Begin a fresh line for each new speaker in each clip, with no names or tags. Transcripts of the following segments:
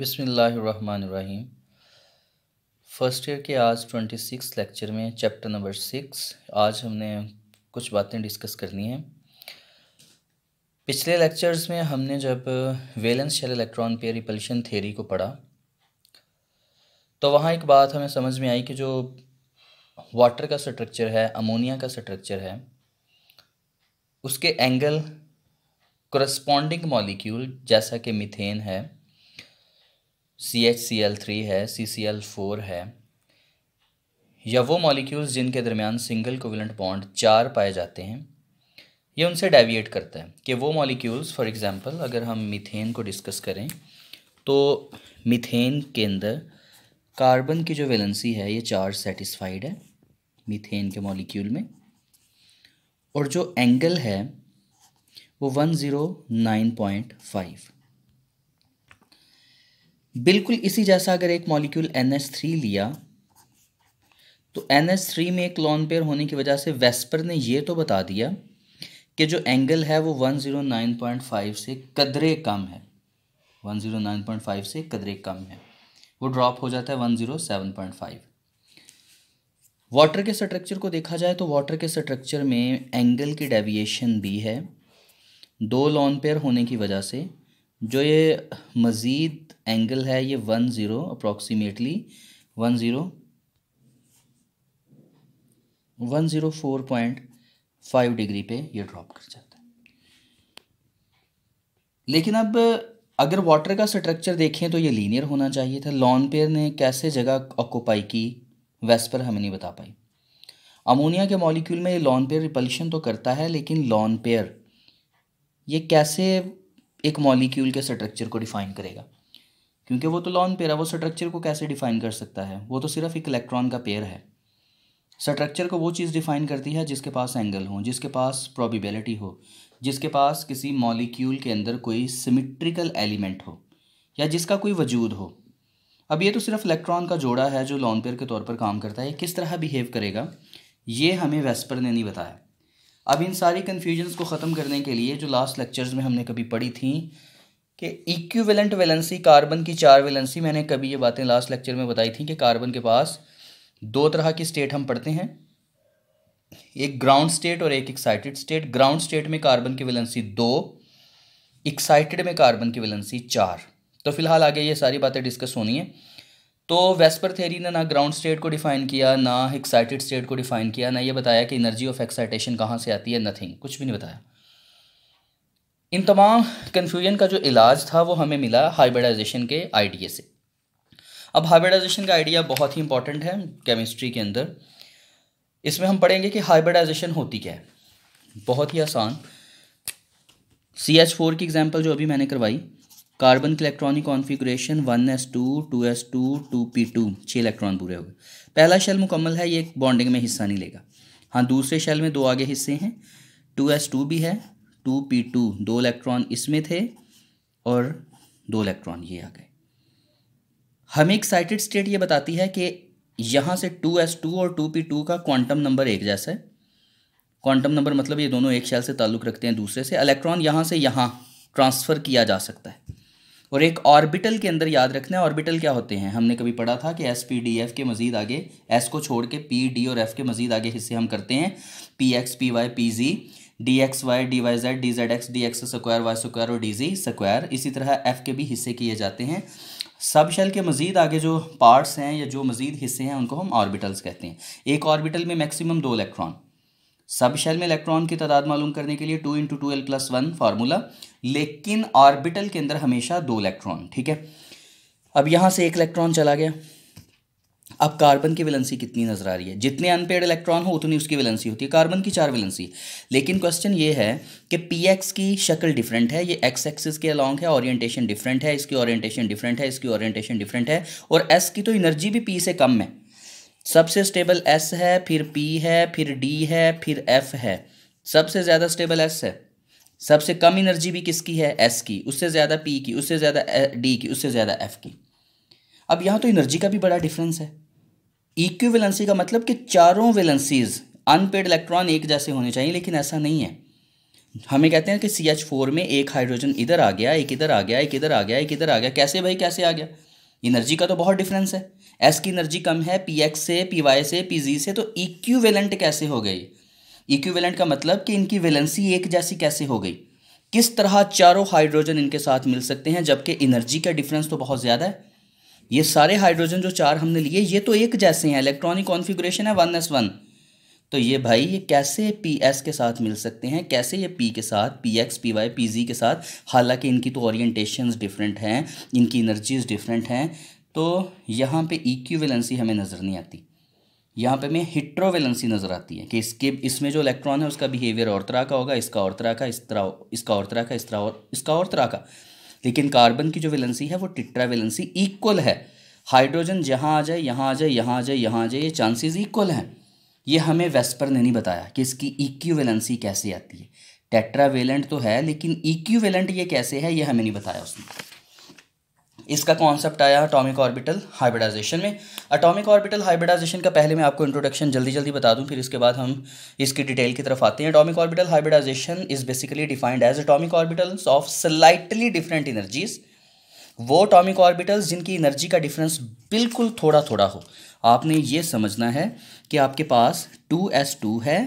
बिसमीम first year के आज ट्वेंटी सिक्स लेक्चर में चैप्टर नंबर सिक्स आज हमने कुछ बातें डिस्कस करनी है पिछले लेक्चर्स में हमने जब valence shell electron pair repulsion theory को पढ़ा तो वहाँ एक बात हमें समझ में आई कि जो वाटर का स्ट्रक्चर है अमोनिया का स्ट्रक्चर है उसके एंगल करस्पॉन्डिंग मॉलिक्यूल जैसा कि मिथेन है C H C L three है सी सी एल फोर है या वो मॉलिक्यूल्स जिनके दरमियान सिंगल कोविलेंट बॉन्ड चार पाए जाते हैं ये उनसे डेविएट करता है कि वो मॉलिक्यूल्स फॉर एग्जांपल अगर हम मीथेन को डिस्कस करें तो मीथेन के अंदर कार्बन की जो वैलेंसी है ये चार सेटिस्फाइड है मीथेन के मॉलिक्यूल में और जो एंगल है वो one zero nine point five बिल्कुल इसी जैसा अगर एक मॉलिक्यूल एन एस थ्री लिया तो एन एस थ्री में एक लॉन पेयर होने की वजह से वेस्पर ने ये तो बता दिया कि जो एंगल है वो one zero nine point five से कदरे कम है one zero nine point five से कदरे कम है वो ड्रॉप हो जाता है one zero seven point five water के स्ट्रक्चर को देखा जाए तो वाटर के स्ट्रक्चर में एंगल की डेविएशन भी है दो लॉन पेयर होने की वजह से जो ये मज़ीद एंगल है ये one zero approximately one zero one zero four point five degree पे ये ड्रॉप कर जाता है लेकिन अब अगर वाटर का स्ट्रक्चर देखें तो ये लीनियर होना चाहिए था लॉन पेयर ने कैसे जगह ऑक्यूपाई की वेस्पर हमें नहीं बता पाई अमोनिया के मॉलिक्यूल में ये लॉन पेयर रिपल्शन तो करता है लेकिन लॉन पेयर ये कैसे एक मॉलिक्यूल के स्ट्रक्चर को डिफाइन करेगा क्योंकि वो तो लॉन पेयर है वो स्ट्रक्चर को कैसे डिफाइन कर सकता है वो तो सिर्फ एक इलेक्ट्रॉन का पेयर है स्ट्रक्चर को वो चीज़ डिफाइन करती है जिसके पास एंगल हो जिसके पास प्रोबेबिलिटी हो जिसके पास किसी मॉलिक्यूल के अंदर कोई सिमिट्रिकल एलिमेंट हो या जिसका कोई वजूद हो अब ये तो सिर्फ इलेक्ट्रॉन का जोड़ा है जो लॉन पेयर के तौर पर काम करता है किस तरह बिहेव करेगा ये हमें वेस्पर ने नहीं बताया अब इन सारी कन्फ्यूजन्स को ख़त्म करने के लिए जो लास्ट लेक्चर्स में हमने कभी पढ़ी थी कि इक्विवेलेंट वैलेंसी कार्बन की चार वैलेंसी मैंने कभी ये बातें लास्ट लेक्चर में बताई थी कि कार्बन के पास दो तरह की स्टेट हम पढ़ते हैं एक ग्राउंड स्टेट और एक एक्साइटेड स्टेट ग्राउंड स्टेट में कार्बन की वैलेंसी दो एक्साइटेड में कार्बन की वैलेंसी चार तो फिलहाल आगे ये सारी बातें डिस्कस होनी है तो वेस्पर थेरी ने ना ग्राउंड स्टेट को डिफाइन किया ना एक्साइटेड स्टेट को डिफाइन किया ना ये बताया कि एनर्जी ऑफ एक्साइटेशन कहाँ से आती है नथिंग कुछ भी नहीं बताया इन तमाम कन्फ्यूजन का जो इलाज था वो हमें मिला हाइब्रिडाइजेशन के आइडिए से अब हाइब्रिडाइजेशन का आइडिया बहुत ही इंपॉर्टेंट है केमिस्ट्री के अंदर इसमें हम पढ़ेंगे कि हाइब्रिडाइजेशन होती क्या है बहुत ही आसान सी एच फोर की एग्जाम्पल जो अभी मैंने करवाई कार्बन की electronic configuration one s two two s two two p two छः इलेक्ट्रॉन पूरे हो गए पहला शेल मुकम्मल है ये बॉन्डिंग में हिस्सा नहीं लेगा हाँ दूसरे शेल में दो आगे हिस्से हैं टू एस टू भी है टू पी टू दो इलेक्ट्रॉन इसमें थे और दो इलेक्ट्रॉन ये आ गए हमें एक्साइटेड स्टेट ये बताती है कि यहाँ से टू एस टू और टू पी टू का क्वांटम नंबर एक जैसा है क्वांटम नंबर मतलब ये दोनों एक शेल से ताल्लुक़ रखते हैं दूसरे से इलेक्ट्रॉन यहाँ से यहाँ ट्रांसफ़र किया जा सकता है और एक ऑर्बिटल के अंदर याद रखना है ऑर्बिटल क्या होते हैं हमने कभी पढ़ा था कि एस पी डी एफ के मजीद आगे एस को छोड़ के पी डी और एफ के मजीद आगे हिस्से हम करते हैं p x P Y P z d x y d y z d z x d x square y square और डी जी स्क्वायर इसी तरह एफ के भी हिस्से किए जाते हैं सब शेल के मज़ीद आगे जो पार्ट्स हैं या जो मज़ीद हिस्से हैं उनको हम ऑर्बिटल्स कहते हैं एक ऑर्बिटल में मैक्सिमम दो इलेक्ट्रॉन सब शेल में इलेक्ट्रॉन की तादाद मालूम करने के लिए two into two l plus one formula लेकिन ऑर्बिटल के अंदर हमेशा दो इलेक्ट्रॉन ठीक है अब यहाँ से एक इलेक्ट्रॉन चला गया अब कार्बन की वैलेंसी कितनी नजर आ रही है जितने अनपेड इलेक्ट्रॉन हो उतनी उसकी वैलेंसी होती है कार्बन की चार वैलेंसी लेकिन क्वेश्चन ये है कि पी एक्स की शक्ल डिफरेंट है ये एक्स एक्सिस के अलॉन्ग है ऑरिएटेशन डिफरेंट है इसकी ऑरिएटेशन डिफरेंट है इसकी ऑरिएटेशन डिफरेंट है और एस की तो एनर्जी भी पी से कम है सबसे स्टेबल एस है फिर पी है फिर डी है फिर एफ है सबसे ज़्यादा स्टेबल एस है सबसे कम एनर्जी भी किसकी है एस की उससे ज़्यादा पी की उससे ज़्यादा डी की उससे ज़्यादा एफ की अब यहाँ तो एनर्जी का भी बड़ा डिफरेंस है इक्वी का मतलब कि चारों वेलेंसीज अनपेड इलेक्ट्रॉन एक जैसे होने चाहिए लेकिन ऐसा नहीं है हमें कहते हैं कि सी एच फोर में एक हाइड्रोजन इधर आ गया एक इधर आ गया एक इधर आ गया एक इधर आ गया कैसे भाई कैसे आ गया एनर्जी का तो बहुत डिफरेंस है एस की एनर्जी कम है पी एक्स से पी वाई से पी जी से तो इक्विवेलेंट कैसे हो गई इक्विवेलेंट का मतलब कि इनकी वेलेंसी एक जैसी कैसे हो गई किस तरह चारों हाइड्रोजन इनके साथ मिल सकते हैं जबकि एनर्जी का डिफरेंस तो बहुत ज़्यादा है ये सारे हाइड्रोजन जो चार हमने लिए ये तो एक जैसे हैं इलेक्ट्रॉनिक कॉन्फिग्रेशन है वन एस वन तो ये भाई ये कैसे पी एस के साथ मिल सकते हैं कैसे ये पी के साथ p x P Y P z के साथ हालांकि इनकी तो ओरिएंटेशंस डिफरेंट हैं इनकी एनर्जीज़ डिफरेंट हैं तो यहाँ पे इक्विवेलेंसी हमें नज़र नहीं आती यहाँ पे हमें हिट्रोवेलेंसी नज़र आती है कि इसके इसमें जो इलेक्ट्रॉन है उसका बिहेवियर और तरह का होगा इसका और तरह का इस तरह इसका और तरह का इस तरह और इसका और तरह का लेकिन कार्बन की जो वेलेंसी है वो टिट्रावेलेंसी इक्वल है हाइड्रोजन जहाँ आ जाए यहाँ आ जाए यहाँ आ जाए यहाँ आ जाए ये चांसेस इक्वल हैं ये हमें वेस्पर ने नहीं बताया कि इसकी इक्विवेलेंसी कैसे आती है टेट्रावेलेंट तो है लेकिन इक्विवेलेंट ये कैसे है ये हमें नहीं बताया उसने इसका कॉन्सेप्ट आया अटोमिक ऑर्बिटल हाइब्रिडाइजेशन में अटोमिक ऑर्बिटल हाइब्रिडाइजेशन का पहले मैं आपको इंट्रोडक्शन जल्दी जल्दी बता दूं फिर इसके बाद हम इसकी डिटेल की तरफ आते हैं atomic orbital hybridization is basically defined as atomic orbitals of slightly different energies वो अटोमिक ऑर्बिटल्स जिनकी एनर्जी का डिफरेंस बिल्कुल थोड़ा थोड़ा हो आपने ये समझना है कि आपके पास टू है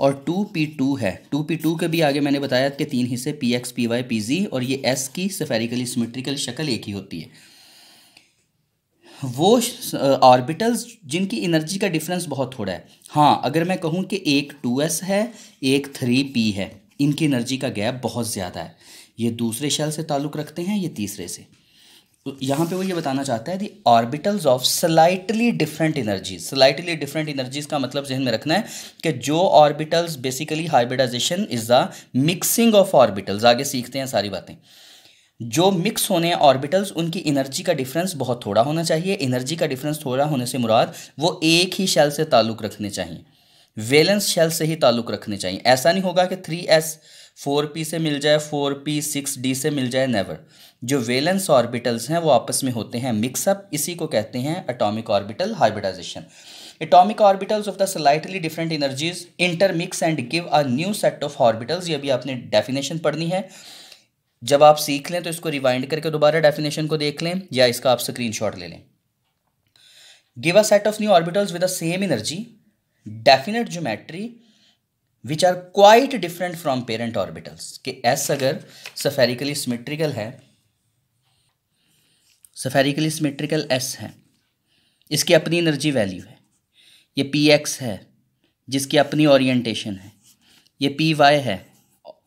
और टू पी टू है टू पी टू के भी आगे मैंने बताया कि तीन हिस्से p x P Y P z और ये एस की सफेरिकली सिमेट्रिकल शक्ल एक ही होती है वो ऑर्बिटल्स जिनकी एनर्जी का डिफरेंस बहुत थोड़ा है हाँ अगर मैं कहूँ कि एक टू एस है एक थ्री पी है इनकी एनर्जी का गैप बहुत ज़्यादा है ये दूसरे शेल से ताल्लुक़ रखते हैं ये तीसरे से यहाँ पे वो ये बताना चाहता है the orbitals of slightly different energies slightly different energies का मतलब जहन में रखना है कि जो orbitals basically hybridization is the mixing of orbitals आगे सीखते हैं सारी बातें जो मिक्स होने हैं ऑर्बिटल्स उनकी एनर्जी का डिफरेंस बहुत थोड़ा होना चाहिए एनर्जी का डिफरेंस थोड़ा होने से मुराद वो एक ही शेल से ताल्लुक़ रखने चाहिए वेलेंस शेल से ही ताल्लुक़ रखने चाहिए ऐसा नहीं होगा कि थ्री एस फोर पी से मिल जाए फोर पी सिक्स डी से मिल जाए नेवर जो वेलेंस ऑर्बिटल्स हैं वो आपस में होते हैं मिक्सअप इसी को कहते हैं atomic orbital hybridization atomic orbitals of the slightly different energies intermix and give a new set of orbitals ये भी आपने डेफिनेशन पढ़नी है जब आप सीख लें तो इसको रिवाइंड करके दोबारा डेफिनेशन को देख लें या इसका आप स्क्रीनशॉट ले लें give a set of new orbitals with the same energy definite geometry which are quite different from parent orbitals कि एस अगर सफेरिकली सिमेट्रिकल है सफेरिकली सिमेट्रिकल एस है इसकी अपनी एनर्जी वैल्यू है ये पी एक्स है जिसकी अपनी ओरिएंटेशन है ये पी वाई है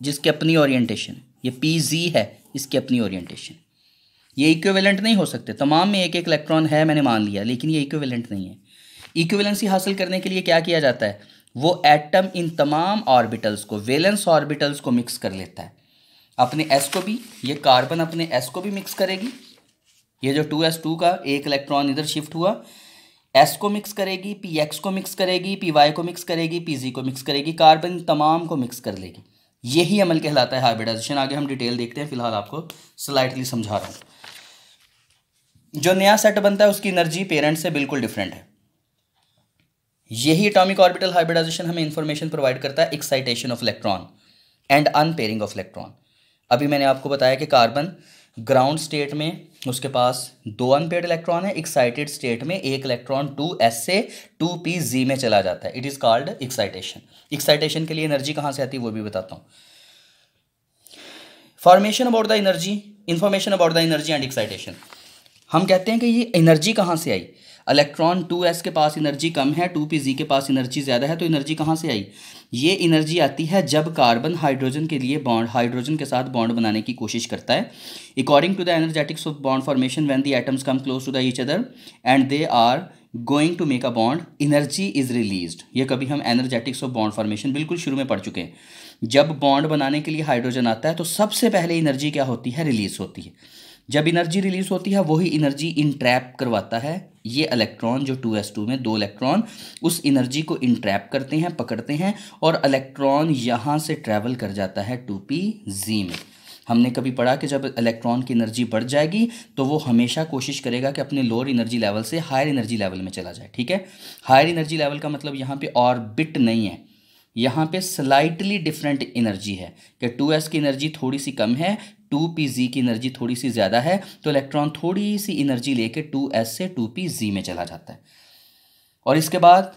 जिसकी अपनी ओरिएंटेशन ये पी जी है इसकी अपनी ओरिएंटेशन ये इक्विवेलेंट नहीं हो सकते तमाम में एक एक इलेक्ट्रॉन है मैंने मान लिया लेकिन ये इक्विवेलेंट नहीं है इक्विवेलेंसी हासिल करने के लिए क्या किया जाता है वो एटम इन तमाम ऑर्बिटल्स को वेलेंस ऑर्बिटल्स को मिक्स कर लेता है अपने एस को भी ये कार्बन अपने एस को भी मिक्स करेगी ये जो टू एस टू का एक इलेक्ट्रॉन इधर शिफ्ट हुआ एस को मिक्स करेगी पी एक्स को मिक्स करेगी पी वाई को मिक्स करेगी पी जी को मिक्स करेगी कार्बन तमाम को मिक्स कर लेगी यही अमल कहलाता है हाइब्रिडाइजेशन आगे हम डिटेल देखते हैं फिलहाल आपको स्लाइटली समझा रहा हूँ जो नया सेट बनता है उसकी एनर्जी पेरेंट से बिल्कुल डिफरेंट है यही एटॉमिक ऑर्बिटल हाइब्रिडाइजेशन हमें इंफॉर्मेशन प्रोवाइड करता है excitation of electron and unpairing of electron अभी मैंने आपको बताया कि कार्बन ग्राउंड स्टेट में उसके पास दो अनपेड इलेक्ट्रॉन है एक्साइटेड स्टेट में एक इलेक्ट्रॉन टू एस से टू पी जी में चला जाता है it is called excitation excitation के लिए एनर्जी कहाँ से आती है वो भी बताता हूँ formation about the energy information about the energy and excitation हम कहते हैं कि ये एनर्जी कहाँ से आई इलेक्ट्रॉन टू एस के पास एनर्जी कम है टू पी जी के पास एनर्जी ज़्यादा है तो एनर्जी कहाँ से आई ये एनर्जी आती है जब कार्बन हाइड्रोजन के लिए बॉन्ड हाइड्रोजन के साथ बॉन्ड बनाने की कोशिश करता है according to the energetics of bond formation when the atoms come close to the each other and they are going to make a bond energy is release ये कभी हम एनर्जेटिक्स ऑफ बॉन्ड फॉर्मेशन बिल्कुल शुरू में पढ़ चुके हैं जब बॉन्ड बनाने के लिए हाइड्रोजन आता है तो सबसे पहले एनर्जी क्या होती है रिलीज होती है जब एनर्जी रिलीज होती है वही एनर्जी इंट्रैप करवाता है ये इलेक्ट्रॉन जो टू एस टू में दो इलेक्ट्रॉन उस एनर्जी को इंट्रैप करते हैं पकड़ते हैं और इलेक्ट्रॉन यहाँ से ट्रैवल कर जाता है टू पी जी में हमने कभी पढ़ा कि जब इलेक्ट्रॉन की एनर्जी बढ़ जाएगी तो वो हमेशा कोशिश करेगा कि अपने लोअर एनर्जी लेवल से हायर एनर्जी लेवल में चला जाए ठीक है हायर एनर्जी लेवल का मतलब यहाँ पे ऑर्बिट नहीं है यहाँ पे स्लाइटली डिफरेंट एनर्जी है कि टू एस की एनर्जी थोड़ी सी कम है टू पी जी की एनर्जी थोड़ी सी ज़्यादा है तो इलेक्ट्रॉन थोड़ी सी एनर्जी लेके टू एस से टू पी जी में चला जाता है और इसके बाद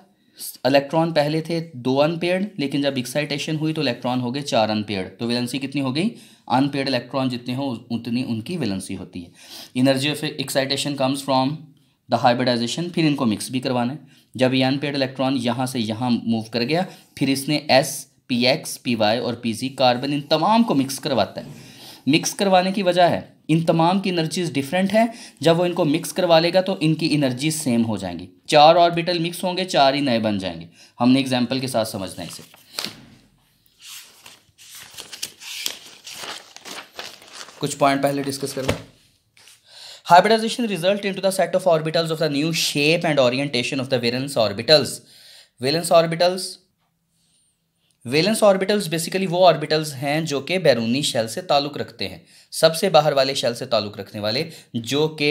इलेक्ट्रॉन पहले थे दो अनपेड लेकिन जब एक्साइटेशन हुई तो इलेक्ट्रॉन हो गए चार अनपेड तो वेलेंसी कितनी हो गई अनपेड इलेक्ट्रॉन जितने हो उतनी उनकी वेलेंसी होती है energy of excitation comes from the hybridization फिर इनको मिक्स भी करवाना है जब ये अनपेड इलेक्ट्रॉन यहाँ से यहाँ मूव कर गया फिर इसने s p x P y और पी जी कार्बन इन तमाम को मिक्स करवाता है मिक्स करवाने की वजह है इन तमाम की एनर्जीज डिफरेंट हैं जब वो इनको मिक्स करवा लेगा तो इनकी एनर्जी सेम हो जाएंगी चार ऑर्बिटल मिक्स होंगे चार ही नए बन जाएंगे हमने एग्जाम्पल के साथ समझना है इसे कुछ पॉइंट पहले डिस्कस कर hybridization result into the set of orbitals of the new shape and orientation of the valence orbitals valence orbitals valence orbitals basically वो ऑर्बिटल्स हैं जो कि बैरूनी शेल से ताल्लुक़ रखते हैं सबसे बाहर वाले शेल से ताल्लुक़ रखने वाले जो कि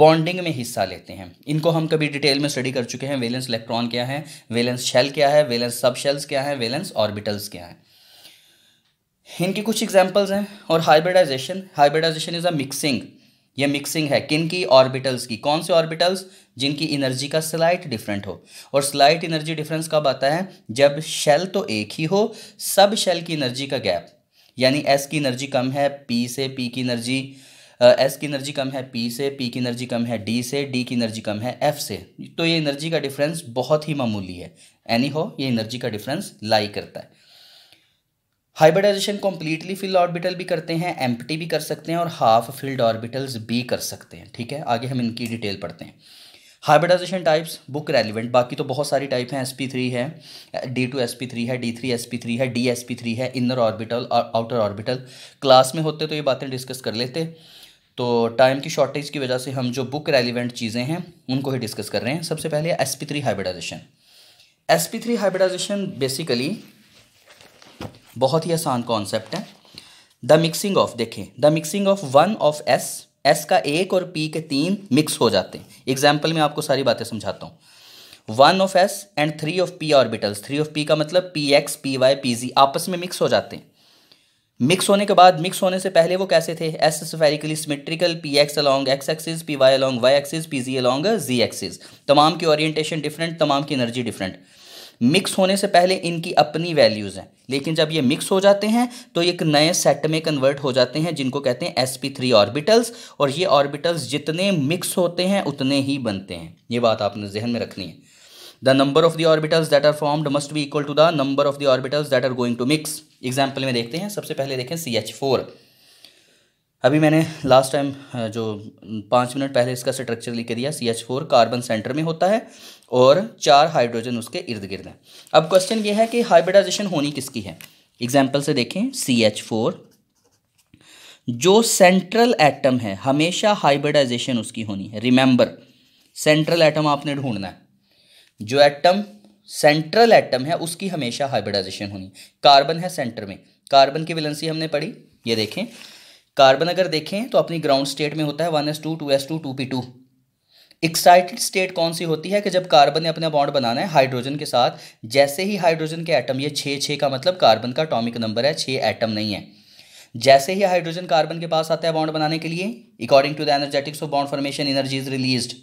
बॉन्डिंग में हिस्सा लेते हैं इनको हम कभी डिटेल में स्टडी कर चुके हैं वेलेंस इलेक्ट्रॉन क्या है वेलेंस शेल क्या है वेलेंस सब शेल्स क्या है वेलेंस ऑर्बिटल्स क्या है इनके कुछ एग्जाम्पल्स हैं और hybridization hybridization is a mixing ये मिक्सिंग है किन की ऑर्बिटल्स की कौन से ऑर्बिटल्स जिनकी एनर्जी का स्लाइट डिफरेंट हो और स्लाइट एनर्जी डिफरेंस कब आता है जब शेल तो एक ही हो सब शेल की एनर्जी का गैप यानी एस की एनर्जी कम है पी से पी की एनर्जी एस की एनर्जी कम है पी से पी की एनर्जी कम है डी से डी की एनर्जी कम है एफ से तो ये एनर्जी का डिफरेंस बहुत ही मामूली है एनी हो ये एनर्जी का डिफरेंस लाई करता है हाइब्रिडाइजेशन कम्प्लीटली फिल्ड ऑर्बिटल भी करते हैं एम्प्टी भी कर सकते हैं और हाफ फिल्ड ऑर्बिटल्स भी कर सकते हैं ठीक है आगे हम इनकी डिटेल पढ़ते हैं हाइब्रिडाइजेशन टाइप्स बुक रेलिवेंट बाकी तो बहुत सारी टाइप हैं एस पी थ्री है d two s P three है d three s P three है डी एस पी थ्री है इनर ऑर्बिटल और आउटर ऑर्बिटल क्लास में होते तो ये बातें डिस्कस कर लेते तो टाइम की शॉर्टेज की वजह से हम जो बुक रेलिवेंट चीज़ें हैं उनको ही डिस्कस कर रहे हैं सबसे पहले s P three hybridization s P three hybridization basically बहुत ही आसान कॉन्सेप्ट है द मिक्सिंग ऑफ देखें the mixing of one of s s का एक और पी के तीन मिक्स हो जाते हैं एग्जाम्पल में आपको सारी बातें समझाता हूँ one of s and three of p orbitals three of p का मतलब p x P Y P z आपस में मिक्स हो जाते हैं मिक्स होने के बाद मिक्स होने से पहले वो कैसे थे s spherically symmetrical p x along x axis p y along y axis p जी अलॉन्ग जी एक्सिस तमाम की ओरिएंटेशन डिफरेंट तमाम की एनर्जी डिफरेंट मिक्स होने से पहले इनकी अपनी वैल्यूज़ हैं लेकिन जब ये मिक्स हो जाते हैं तो एक नए सेट में कन्वर्ट हो जाते हैं जिनको कहते हैं एस पी थ्री ऑर्बिटल्स और ये ऑर्बिटल्स जितने मिक्स होते हैं उतने ही बनते हैं ये बात आपने जहन में रखनी है the number of the orbitals that are formed must be equal to the number of the orbitals that are going to mix example में देखते हैं सबसे पहले देखें सी एच फोर अभी मैंने लास्ट टाइम जो पाँच मिनट पहले इसका स्ट्रक्चर लिख दिया C H four carbon centre में होता है और चार हाइड्रोजन उसके इर्द गिर्द हैं अब क्वेश्चन ये है कि हाइब्रिडाइजेशन होनी किसकी है एग्जाम्पल से देखें सी एच फोर जो सेंट्रल एटम है हमेशा हाइब्रिडाइजेशन उसकी होनी है रिमेंबर सेंट्रल एटम आपने ढूंढना है जो एटम सेंट्रल एटम है उसकी हमेशा हाइब्रिडाइजेशन होनी कार्बन है सेंटर में कार्बन की वैलेंसी हमने पढ़ी ये देखें कार्बन अगर देखें तो अपनी ग्राउंड स्टेट में होता है one s two two s two two p two excited state कौन सी होती है कि जब कार्बन ने अपना बॉन्ड बनाना है हाइड्रोजन के साथ जैसे ही हाइड्रोजन के एटम ये छः छः का मतलब कार्बन का अटोमिक नंबर है छः एटम नहीं है जैसे ही हाइड्रोजन कार्बन के पास आता है बॉन्ड बनाने के लिए according to the energetics of bond formation energy is release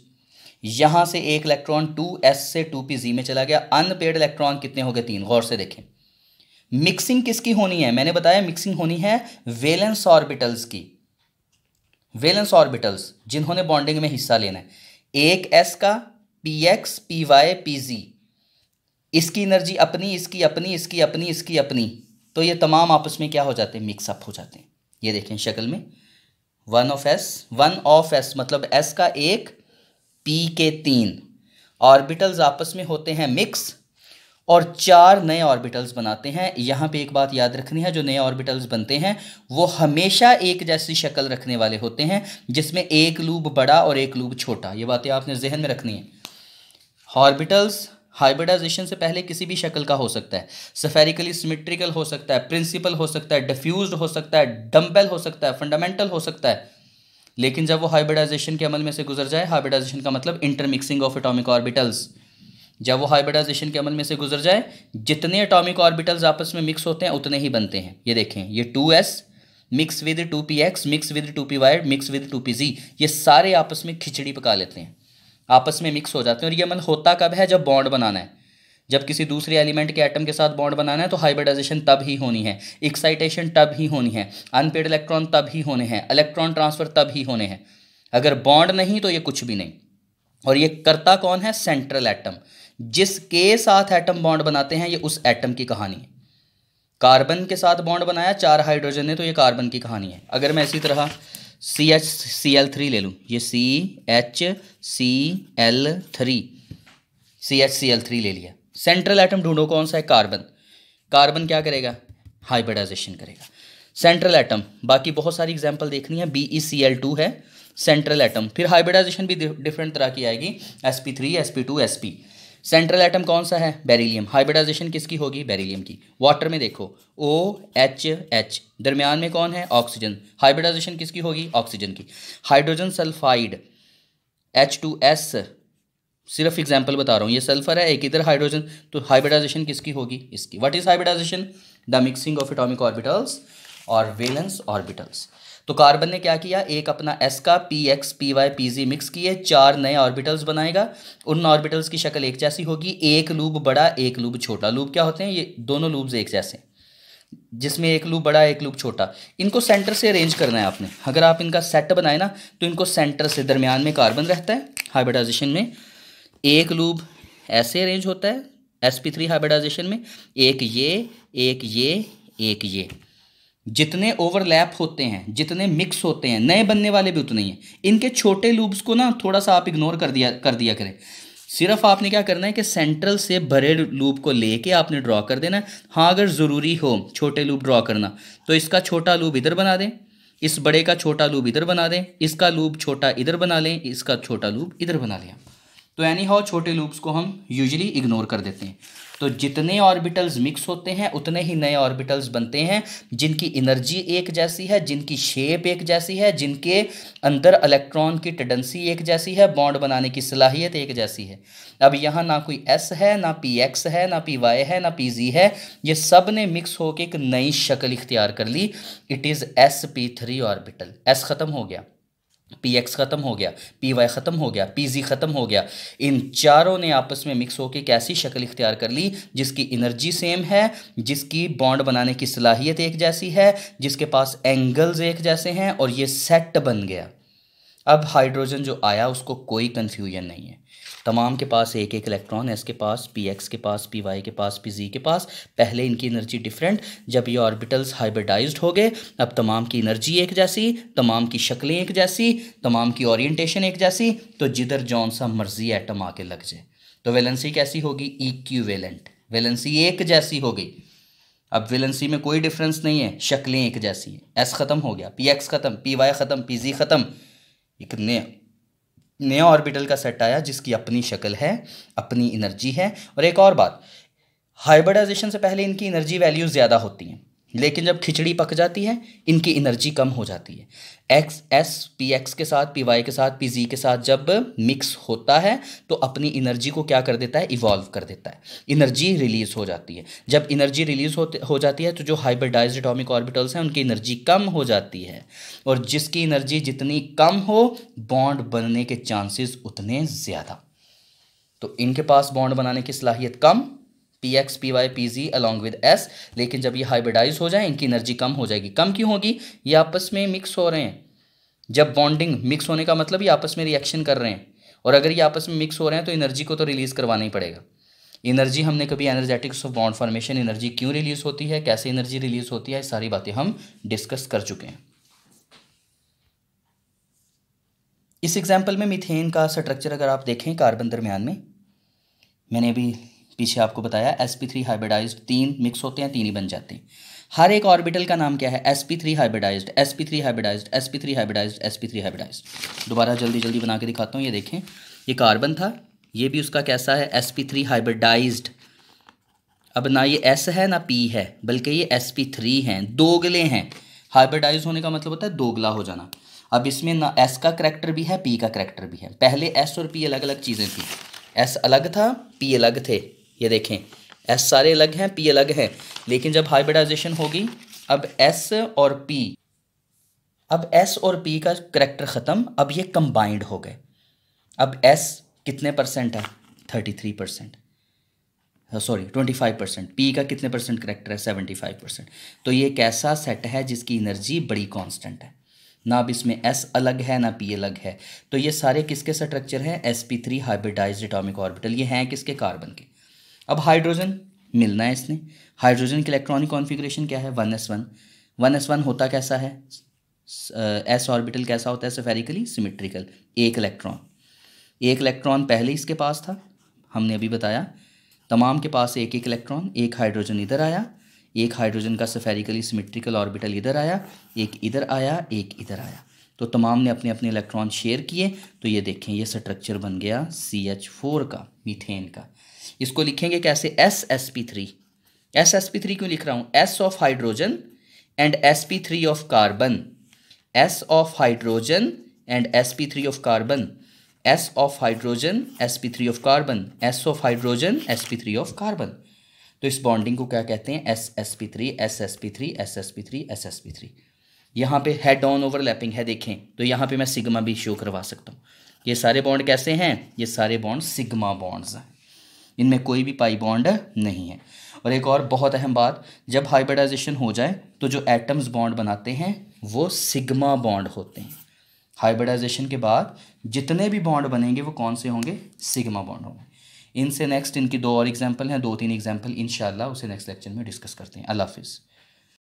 यहाँ से एक इलेक्ट्रॉन टू एस से टू पी जी में चला गया अनपेड इलेक्ट्रॉन कितने हो गए तीन गौर से देखें मिक्सिंग किसकी होनी है मैंने बताया मिक्सिंग होनी है वेलेंस ऑर्बिटल्स की वेलेंस ऑर्बिटल्स जिन्होंने बॉन्डिंग में हिस्सा लेना है एक एस का p x P Y P z इसकी एनर्जी अपनी इसकी अपनी इसकी अपनी इसकी अपनी तो ये तमाम आपस में क्या हो जाते हैं मिक्सअप हो जाते हैं ये देखें शक्ल में one of s one of s मतलब एस का एक पी के तीन ऑर्बिटल्स आपस में होते हैं मिक्स और चार नए ऑर्बिटल्स बनाते हैं यहाँ पे एक बात याद रखनी है जो नए ऑर्बिटल्स बनते हैं वो हमेशा एक जैसी शक्ल रखने वाले होते हैं जिसमें एक लूब बड़ा और एक लूब छोटा ये बातें आपने जहन में रखनी है ऑर्बिटल्स हाइब्रिडाइजेशन से पहले किसी भी शक्ल का हो सकता है सफेरिकली सिमेट्रिकल हो सकता है प्रिंसिपल हो सकता है डिफ्यूज हो सकता है डम्बेल हो सकता है फंडामेंटल हो सकता है लेकिन जब वो हाइब्रिडाइजेशन के अमल में से गुजर जाए हाइब्रिडाइजेशन का मतलब इंटरमिक्सिंग ऑफ एटॉमिक ऑर्बिटल्स जब वो हाइब्रिडाइजेशन के अमल में से गुजर जाए जितने एटॉमिक ऑर्बिटल्स आपस में मिक्स होते हैं उतने ही बनते हैं ये देखें ये two s mix with two p x mix with two p y mix with two p z ये सारे आपस में खिचड़ी पका लेते हैं आपस में मिक्स हो जाते हैं और ये अमल होता कब है जब बॉन्ड बनाना है जब किसी दूसरे एलिमेंट के एटम के साथ बॉन्ड बनाना है तो हाइब्रिडाइजेशन तब ही होनी है एक्साइटेशन तब ही होनी है अनपेड इलेक्ट्रॉन तब ही होने हैं इलेक्ट्रॉन ट्रांसफर तब ही होने हैं अगर बॉन्ड नहीं तो ये कुछ भी नहीं और ये करता कौन है सेंट्रल एटम जिसके साथ एटम बॉन्ड बनाते हैं ये उस एटम की कहानी है कार्बन के साथ बॉन्ड बनाया चार हाइड्रोजन ने तो ये कार्बन की कहानी है अगर मैं इसी तरह C H C L three ले लूँ ये C H C L three C H C L three ले लिया सेंट्रल एटम ढूंढो कौन सा है कार्बन कार्बन क्या करेगा हाइब्रिडाइजेशन करेगा सेंट्रल एटम बाकी बहुत सारी एग्जाम्पल देखनी है B E C L two है सेंट्रल एटम फिर हाइब्रिडाइजेशन भी डिफरेंट तरह की आएगी s P three s p two s p central atom कौन सा है बेरिलियम हाइब्रिडाइजेशन किसकी होगी बेरिलियम की वाटर में देखो ओ एच एच दरमियान में कौन है ऑक्सीजन हाइब्रिडाइजेशन किसकी होगी ऑक्सीजन की hydrogen sulphide H two S सिर्फ एग्जाम्पल बता रहा हूँ ये सल्फर है एक इधर हाइड्रोजन तो हाइब्रिडाइजेशन किसकी होगी इसकी what is hybridization the mixing of atomic orbitals और वेलेंस ऑर्बिटल्स तो कार्बन ने क्या किया एक अपना एस का p x P Y P z mix किए चार नए ऑर्बिटल्स बनाएगा उन ऑर्बिटल्स की शक्ल एक जैसी होगी एक लूब बड़ा एक लूब छोटा लूब क्या होते हैं ये दोनों लूब्स एक जैसे जिसमें एक लूप बड़ा एक लूप छोटा इनको सेंटर से अरेंज करना है आपने अगर आप इनका सेट बनाए ना तो इनको सेंटर से दरमियान में कार्बन रहता है हाइब्रिडाइजेशन में एक लूप ऐसे अरेंज होता है एस पी थ्री हाइब्रिडाइजेशन में एक ये एक ये एक ये जितने ओवरलैप होते हैं जितने मिक्स होते हैं नए बनने वाले भी उतने ही हैं इनके छोटे लूप्स को ना थोड़ा सा आप इग्नोर कर दिया कर दिया करें सिर्फ आपने क्या करना है कि सेंट्रल से भरे लूप को लेके आपने ड्रॉ कर देना हाँ अगर ज़रूरी हो छोटे लूप ड्रॉ करना तो इसका छोटा लूप इधर बना दें इस बड़े का छोटा लूप इधर बना दें इसका लूप छोटा इधर बना लें इसका छोटा लूप इधर बना लें तो एनी हाउ छोटे लूप्स को हम यूजली इग्नोर कर देते हैं तो जितने ऑर्बिटल्स मिक्स होते हैं उतने ही नए ऑर्बिटल्स बनते हैं जिनकी एनर्जी एक जैसी है जिनकी शेप एक जैसी है जिनके अंदर इलेक्ट्रॉन की टेंडेंसी एक जैसी है बॉन्ड बनाने की सलाहियत एक जैसी है अब यहाँ ना कोई एस है ना पी एक्स है ना पी वाई है ना पी जी है ये सब ने मिक्स होकर एक नई शक्ल इख्तियार कर ली it is s P three orbital s ख़त्म हो गया पी एक्स ख़त्म हो गया पी वाई ख़त्म हो गया पी जी ख़त्म हो गया इन चारों ने आपस में मिक्स होकर एक ऐसी शक्ल इख्तियार कर ली जिसकी एनर्जी सेम है जिसकी बॉन्ड बनाने की सलाहियत एक जैसी है जिसके पास एंगल्स एक जैसे हैं और ये सेट बन गया अब हाइड्रोजन जो आया उसको कोई कन्फ्यूजन नहीं है तमाम के पास एक एक इलेक्ट्रॉन है इसके पास पी एक्स के पास पी वाई के पास पी जी के पास पहले इनकी एनर्जी डिफरेंट जब ये ऑर्बिटल्स हाइब्रिडाइज हो गए अब तमाम की एनर्जी एक जैसी तमाम की शक्लें एक जैसी तमाम की ओरिएंटेशन एक जैसी तो जिधर जौन सा मर्जी एटम आके लग जाए तो वेलेंसी कैसी होगी इक्यू वेलेंट वेलेंसी एक जैसी हो गई अब वेलेंसी में कोई डिफरेंस नहीं है शक्लें एक जैसी हैं एस ख़त्म हो गया पी एक्स ख़त्म पी वाई ख़त्म पी जी ख़त्म एक नया नया ऑर्बिटल का सेट आया जिसकी अपनी शक्ल है अपनी एनर्जी है और एक और बात हाइब्रिडाइजेशन से पहले इनकी एनर्जी वैल्यूज़ ज़्यादा होती हैं लेकिन जब खिचड़ी पक जाती है इनकी एनर्जी कम हो जाती है एक्स एस पी एक्स के साथ पी वाई के साथ पी जी के साथ जब मिक्स होता है तो अपनी एनर्जी को क्या कर देता है इवॉल्व कर देता है एनर्जी रिलीज हो जाती है जब एनर्जी रिलीज होते हो जाती है तो जो हाइब्रिडाइज एटॉमिक ऑर्बिटल्स हैं उनकी एनर्जी कम हो जाती है और जिसकी एनर्जी जितनी कम हो बॉन्ड बनने के चांसेस उतने ज़्यादा तो इनके पास बॉन्ड बनाने की सलाहियत कम P x P Y P G along with S लेकिन जब ये हाइब्रिडाइज हो जाए इनकी एनर्जी कम हो जाएगी कम क्यों होगी ये आपस में मिक्स हो रहे हैं जब बॉन्डिंग मिक्स होने का मतलब ये आपस में रिएक्शन कर रहे हैं और अगर ये आपस में मिक्स हो रहे हैं तो एनर्जी को तो रिलीज़ करवाना ही पड़ेगा एनर्जी हमने कभी energetics of bond formation energy क्यों रिलीज़ होती है कैसे एनर्जी रिलीज़ होती है सारी बातें हम डिस्कस कर चुके हैं इस एग्जाम्पल में मिथेन का स्ट्रक्चर अगर आप देखें कार्बन दरमियान में मैंने अभी पीछे आपको बताया एस पी थ्री हाइब्रिडाइज तीन मिक्स होते हैं तीन ही बन जाते हैं हर एक ऑर्बिटल का नाम क्या है S P three hybridize S P three hybridize S P three hybridize S P three hybridize दोबारा जल्दी जल्दी बना के दिखाता हूँ ये देखें ये कार्बन था ये भी उसका कैसा है एस पी थ्री हाइब्रिडाइज अब ना ये एस है ना पी है बल्कि ये एस पी थ्री हैं दोगले हैं हाइब्रिडाइज होने का मतलब होता है दोगला हो जाना अब इसमें ना एस का करेक्टर भी है पी का करेक्टर भी है पहले एस और पी अलग अलग चीज़ें थी एस अलग था पी अलग थे ये देखें एस सारे अलग हैं पी अलग है लेकिन जब हाइब्रिडाइजेशन होगी अब एस और पी अब एस और पी का करेक्टर ख़त्म अब ये कंबाइंड हो गए अब एस कितने परसेंट है thirty three percent sorry twenty five percent P का कितने परसेंट करेक्टर है सेवेंटी फाइव परसेंट तो ये एक ऐसा सेट है जिसकी एनर्जी बड़ी कांस्टेंट है ना अब इसमें एस अलग है ना पी अलग है तो ये सारे किसके स्ट्रक्चर हैं S P three hybridize atomic orbital ये हैं किसके कार्बन के अब हाइड्रोजन मिलना है इसने हाइड्रोजन की इलेक्ट्रॉनिक कॉन्फिग्रेशन क्या है one S one one S one होता कैसा है एस ऑर्बिटल कैसा होता है सफेरिकली सिमेट्रिकल एक इलेक्ट्रॉन एक इलेक्ट्रॉन पहले इसके पास था हमने अभी बताया तमाम के पास एक एक इलेक्ट्रॉन एक हाइड्रोजन इधर आया एक हाइड्रोजन का सफेरिकली सिमेट्रिकल ऑर्बिटल इधर आया एक इधर आया एक इधर आया तो तमाम ने अपने अपने इलेक्ट्रॉन शेयर किए तो ये देखें ये स्ट्रक्चर बन गया सी एच फोर का मीथेन का इसको लिखेंगे कैसे S S P three S S P three क्यों लिख रहा हूँ S of hydrogen and S P three of carbon S of hydrogen and S P three of carbon S of hydrogen S P three of carbon S of hydrogen S P three of carbon तो इस bonding को क्या कहते हैं S S P three S S P three S S P three S S P three यहाँ पे head on overlapping है देखें तो यहाँ पे मैं सिग्मा भी शो करवा सकता हूँ ये सारे बॉन्ड कैसे हैं ये सारे बॉन्ड सिग्मा बॉन्ड्स हैं इनमें कोई भी पाई बॉन्ड नहीं है और एक और बहुत अहम बात जब हाइब्रिडाइजेशन हो जाए तो जो एटम्स बॉन्ड बनाते हैं वो सिग्मा बॉन्ड होते हैं हाइब्रिडाइजेशन के बाद जितने भी बॉन्ड बनेंगे वो कौन से होंगे सिग्मा बॉन्ड होंगे इनसे नेक्स्ट इनकी दो और एग्जाम्पल हैं दो तीन एग्जाम्पल इन उसे नेक्स्ट लेक्चर में डिस्कस करते हैं अल्लाह हाफिज़